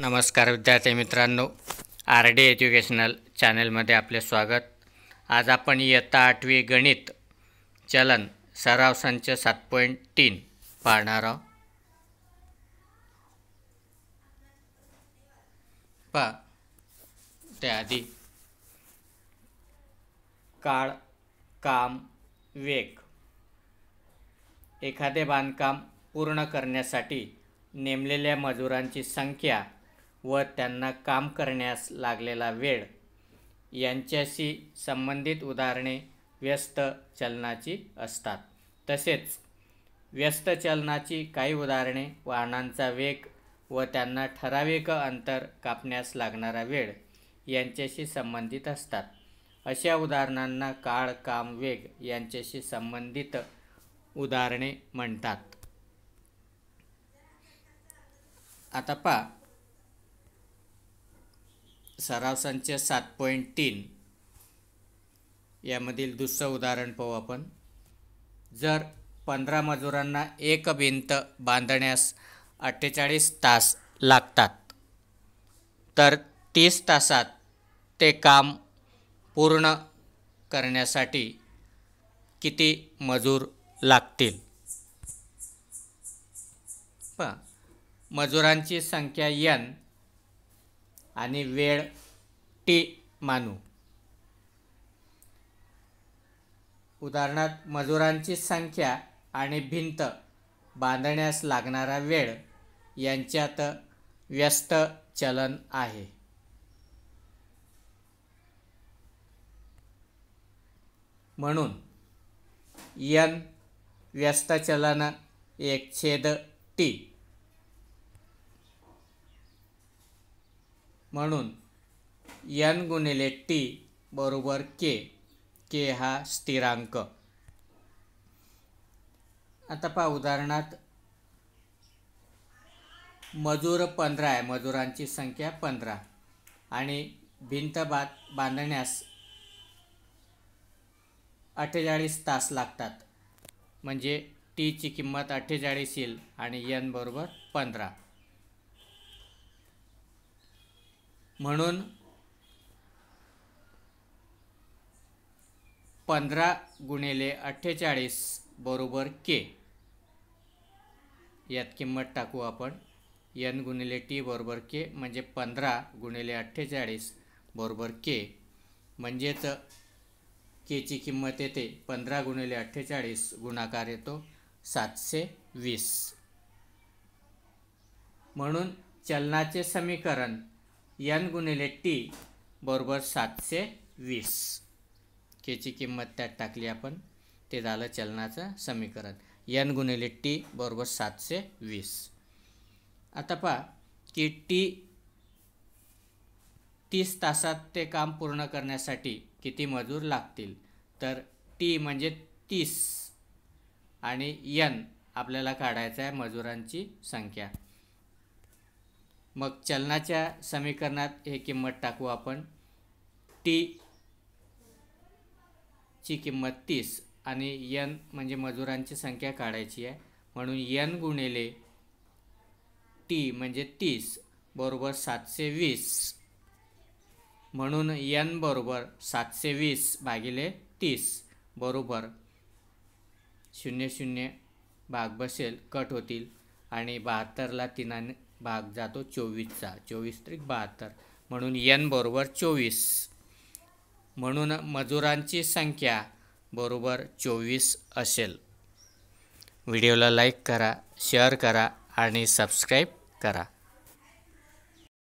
नमस्कार विद्यार्थी मित्रांनो आर डी एज्युकेशनल चॅनलमध्ये आपले स्वागत आज आपण इयत्ता आठवी गणित चलन सराव संच सात पॉईंट तीन पाहणार आहोत पा त्याआधी काळ काम वेग एखादे बांधकाम पूर्ण करण्यासाठी नेमलेल्या मजुरांची संख्या व त्यांना काम करण्यास लागलेला वेळ यांच्याशी संबंधित उदाहरणे व्यस्त चलनाची असतात तसेच व्यस्त चलनाची काही उदाहरणे वाहनांचा वेग व त्यांना ठराविक अंतर कापण्यास लागणारा वेळ यांच्याशी संबंधित असतात अशा उदाहरणांना काळ काम वेग यांच्याशी संबंधित उदाहरणे म्हणतात आता पा सराव संच सात पॉईंट तीन यामधील दुसरं उदाहरण पाहू आपण जर पंधरा मजुरांना एक भिंत बांधण्यास अठ्ठेचाळीस तास लागतात तर तीस तासात ते काम पूर्ण करण्यासाठी किती मजूर लागतील प मजुरांची संख्या यन आणि वेळ टी मानू उदाहरणार्थ मजुरांची संख्या आणि भिंत बांधण्यास लागणारा वेळ यांच्यात व्यस्त चलन आहे म्हणून यन व्यस्त चलन एक छेद टी म्हणून यन गुणिले टी बरोबर के के हा स्थिरांक आता पहा उदाहरणार्थ मजूर पंधरा आहे मजुरांची संख्या पंधरा आणि भिंत बांधण्यास अठ्ठेचाळीस तास लागतात म्हणजे टीची किंमत अठ्ठेचाळीस येईल आणि यन बरोबर पंधरा म्हणून पंधरा गुणिले अठ्ठेचाळीस बरोबर के यात किंमत टाकू आपण यन गुणिले टी बरोबर के म्हणजे पंधरा गुणिले अठ्ठेचाळीस बरोबर के म्हणजेच केची किंमत येते पंधरा गुणिले अठ्ठेचाळीस गुणाकार येतो सातशे वीस म्हणून चलनाचे समीकरण यन गुणिले टी बरोबर सातशे वीस केची किंमत त्यात टाकली आपण ते झालं चलनाचं समीकरण यन गुणिले टी बरोबर सातशे वीस आता पहा की टी तीस तासात ते काम पूर्ण करण्यासाठी किती मजूर लागतील तर टी म्हणजे तीस आणि यन आपल्याला काढायचं आहे मजुरांची संख्या मग चलनाच्या समीकरणात हे किंमत टाकू आपण टी ची किंमत तीस आणि यन म्हणजे मजुरांची संख्या काढायची आहे म्हणून यन गुणेले टी म्हणजे तीस बरोबर सातशे वीस म्हणून यन बरोबर सातशे वीस भागिले तीस बरोबर शून्य शून्य भाग बसेल कट होतील आणि बहात्तरला तिनाने भाग जातो चोवीसचा चोवीस त्रिक बहात्तर म्हणून यन बरोबर चोवीस म्हणून मजुरांची संख्या बरोबर चोवीस असेल व्हिडिओला लाईक करा शेअर करा आणि सबस्क्राईब करा